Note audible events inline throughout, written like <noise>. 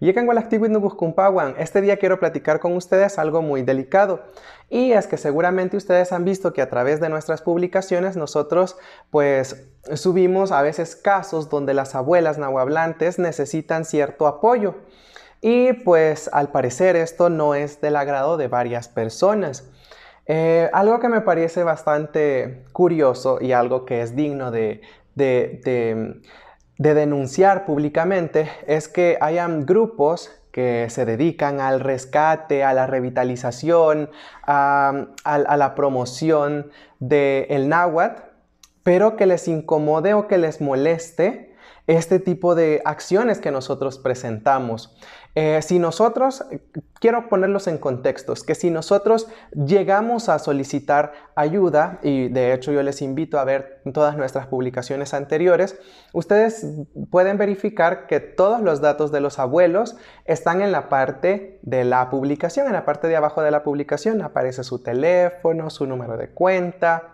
Y en este día quiero platicar con ustedes algo muy delicado. Y es que seguramente ustedes han visto que a través de nuestras publicaciones nosotros pues subimos a veces casos donde las abuelas nahuablantes necesitan cierto apoyo. Y pues al parecer esto no es del agrado de varias personas. Eh, algo que me parece bastante curioso y algo que es digno de, de denunciar públicamente es que hayan grupos que se dedican al rescate, a la revitalización, a, la promoción del náhuatl, pero que les incomode o que les moleste este tipo de acciones que nosotros presentamos. Eh, si nosotros, eh, quiero ponerlos en contextos, que si nosotros llegamos a solicitar ayuda, y de hecho yo les invito a ver todas nuestras publicaciones anteriores, ustedes pueden verificar que todos los datos de los abuelos están en la parte de la publicación, en la parte de abajo de la publicación aparece su teléfono, su número de cuenta,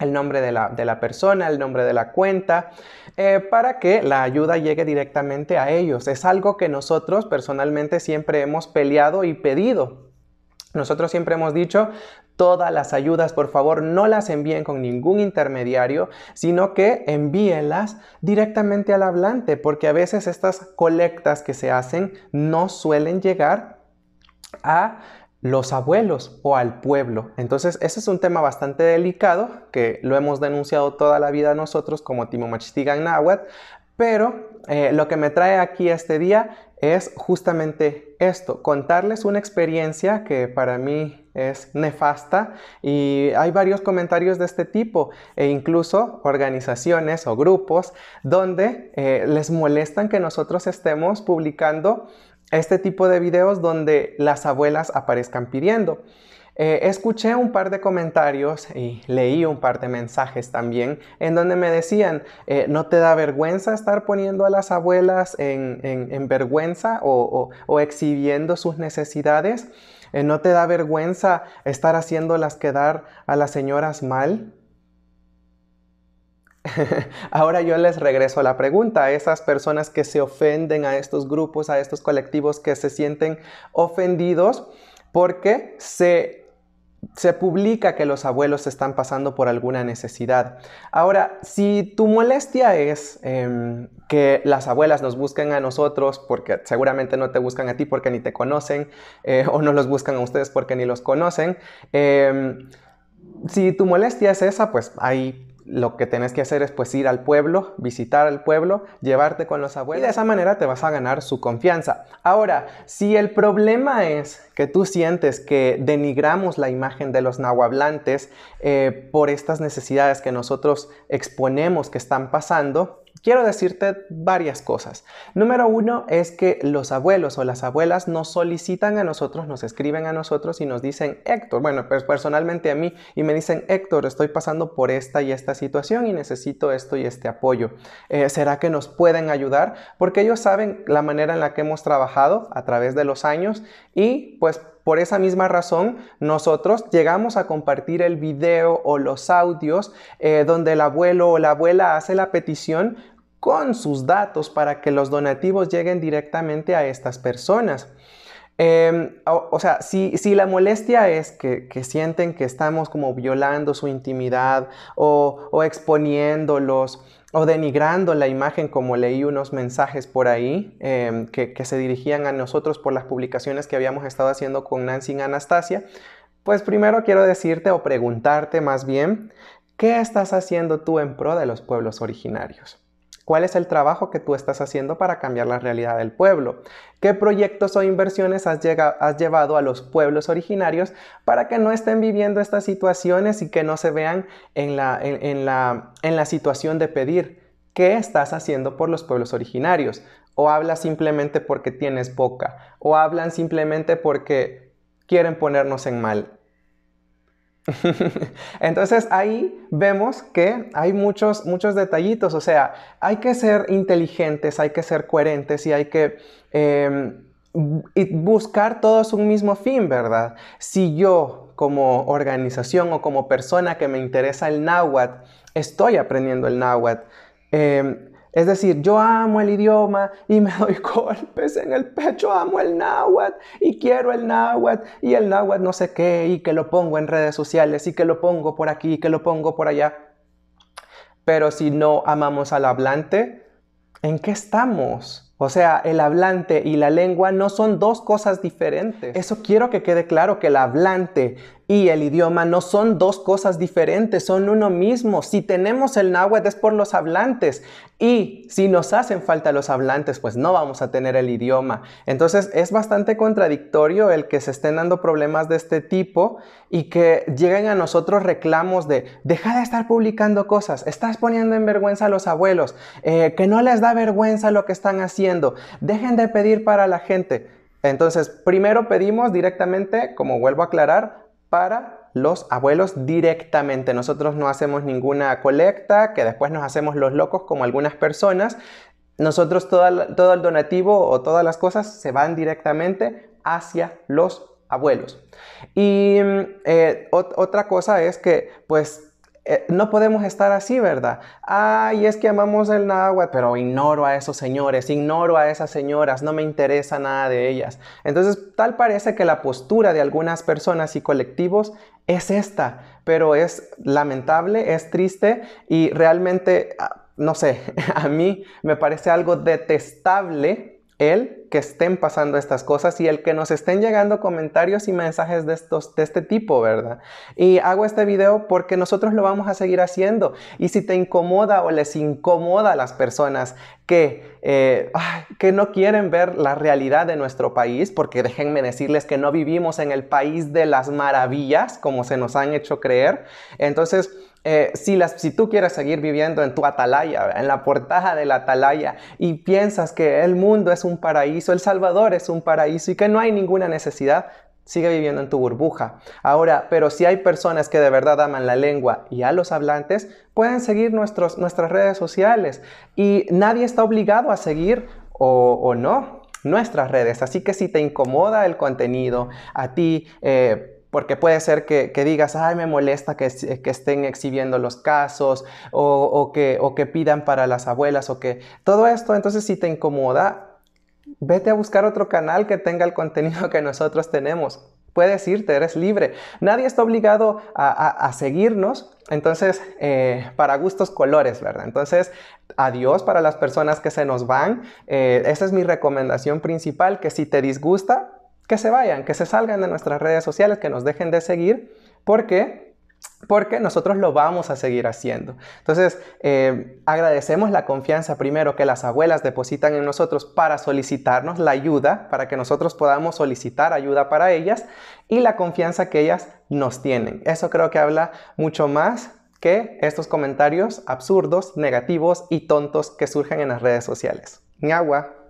el nombre de la, de la, persona, el nombre de la cuenta, eh, para que la ayuda llegue directamente a ellos. Es algo que nosotros personalmente siempre hemos peleado y pedido. Nosotros siempre hemos dicho, todas las ayudas, por favor, no las envíen con ningún intermediario, sino que envíenlas directamente al hablante, porque a veces estas colectas que se hacen no suelen llegar a los abuelos o al pueblo. Entonces, ese es un tema bastante delicado que lo hemos denunciado toda la vida nosotros como timo timo Nahuatl, pero eh, lo que me trae aquí este día es justamente esto, contarles una experiencia que para mí es nefasta y hay varios comentarios de este tipo e incluso organizaciones o grupos donde eh, les molestan que nosotros estemos publicando este tipo de videos donde las abuelas aparezcan pidiendo. Eh, escuché un par de comentarios y leí un par de mensajes también en donde me decían, eh, ¿no te da vergüenza estar poniendo a las abuelas en, vergüenza o, exhibiendo sus necesidades? Eh, ¿No te da vergüenza estar haciéndolas quedar a las señoras mal? <laughs> Ahora yo les regreso a la pregunta a esas personas que se ofenden a estos grupos, a estos colectivos que se sienten ofendidos porque se, se publica que los abuelos están pasando por alguna necesidad. Ahora, si tu molestia es em, que las abuelas nos busquen a nosotros, porque seguramente no te buscan a ti porque ni te conocen, eh, o no los buscan a ustedes porque ni los conocen, em, si tu molestia es esa, pues ahí lo que tenés que hacer es pues ir al pueblo, visitar al pueblo, llevarte con los abuelos y de esa manera te vas a ganar su confianza. Ahora, si el problema es que tú sientes que denigramos la imagen de los nahuablantes eh, por estas necesidades que nosotros exponemos que están pasando, quiero decirte varias cosas. Número uno es que los abuelos o las abuelas nos solicitan a nosotros, nos escriben a nosotros y nos dicen, Héctor, bueno, pues personalmente a mí, y me dicen, Héctor, estoy pasando por esta y esta situación y necesito esto y este apoyo. Eh, ¿Será que nos pueden ayudar? Porque ellos saben la manera en la que hemos trabajado a través de los años y pues por esa misma razón, nosotros llegamos a compartir el video o los audios eh, donde el abuelo o la abuela hace la petición con sus datos para que los donativos lleguen directamente a estas personas. Em, o, sea, si, la molestia es que, sienten que estamos como violando su intimidad o exponiéndolos o denigrando la imagen, como leí unos mensajes por ahí em, que, que, se dirigían a nosotros por las publicaciones que habíamos estado haciendo con Nancy y Anastasia, pues primero quiero decirte o preguntarte más bien, ¿qué estás haciendo tú en pro de los pueblos originarios? ¿Cuál es el trabajo que tú estás haciendo para cambiar la realidad del pueblo? ¿Qué proyectos o inversiones has, llevado a los pueblos originarios para que no estén viviendo estas situaciones y que no se vean en la, en la situación de pedir? ¿Qué estás haciendo por los pueblos originarios? ¿O hablas simplemente porque tienes boca? ¿O hablan simplemente porque quieren ponernos en mal? <laughs> Entonces ahí vemos que hay muchos, muchos detallitos, o sea, hay que ser inteligentes, hay que ser coherentes y hay que... Em, buscar todos un mismo fin, ¿verdad? Si yo como organización o como persona que me interesa el náhuatl, estoy aprendiendo el náhuatl, em, es decir, yo amo el idioma y me <laughs> doy golpes en el pecho, amo el náhuatl y quiero el náhuatl y el náhuatl no sé qué y que lo pongo en redes sociales y que lo pongo por aquí y que lo pongo por allá. Pero si no amamos al hablante, ¿en qué estamos? O sea, el hablante y la lengua no son dos cosas diferentes. Eso quiero que quede claro, que el hablante y el idioma no son dos cosas diferentes, son uno mismo. Si tenemos el náhuatl es por los hablantes y si nos hacen falta los hablantes, pues no vamos a tener el idioma. Entonces es bastante contradictorio el que se estén dando problemas de este tipo y que lleguen a nosotros reclamos de deja de estar publicando cosas, estás poniendo en vergüenza a los abuelos, eh, que no les da vergüenza lo que están haciendo dejen de pedir para la gente. Entonces, primero pedimos directamente, como vuelvo a aclarar, para los abuelos directamente. Nosotros no hacemos ninguna colecta, que después nos hacemos los locos como algunas personas. Nosotros todo el donativo o todas las cosas se van directamente hacia los abuelos. Y mm, eh, otra cosa es que pues eh, no podemos estar así, ¿verdad? Ay, es que amamos el náhuatl, pero ignoro a esos señores, ignoro a esas señoras, no me interesa nada de ellas. Entonces, tal parece que la postura de algunas personas y colectivos es esta, pero es lamentable, es triste y realmente, ah, no sé, <laughs> a mí me parece algo detestable el que estén pasando estas cosas y el que nos estén llegando comentarios y mensajes de, estos, de este tipo, ¿verdad? Y hago este video porque nosotros lo vamos a seguir haciendo. Y si te incomoda o les incomoda a las personas que, eh, que no quieren ver la realidad de nuestro país, porque déjenme decirles que no vivimos en el país de las maravillas, como se nos han hecho creer, entonces eh, si, si tú quieres seguir viviendo en tu atalaya, en la portaja de la atalaya, y piensas que el mundo es un paraíso, El Salvador es un paraíso y que no hay ninguna necesidad, sigue viviendo en tu burbuja. Ahora, pero si hay personas que de verdad aman la lengua y a los hablantes, pueden seguir nuestros, nuestras redes sociales y nadie está obligado a seguir o, no nuestras redes. Así que si te incomoda el contenido, a ti... Eh, porque puede ser que, digas, ay, me molesta que, estén exhibiendo los casos o, que, o que pidan para las abuelas o que todo esto, entonces si te incomoda, vete a buscar otro canal que tenga el contenido que nosotros tenemos. Puedes irte, eres libre. Nadie está obligado a, seguirnos, entonces, eh, para gustos colores, ¿verdad? Entonces, adiós para las personas que se nos van. Eh, esa es mi recomendación principal, que si te disgusta, que se vayan, que se salgan de nuestras redes sociales, que nos dejen de seguir, porque porque nosotros lo vamos a seguir haciendo. Entonces, eh, agradecemos la confianza primero que las abuelas depositan en nosotros para solicitarnos la ayuda, para que nosotros podamos solicitar ayuda para ellas y la confianza que ellas nos tienen. Eso creo que habla mucho más que estos comentarios absurdos, negativos y tontos que surgen en las redes sociales. Ni agua.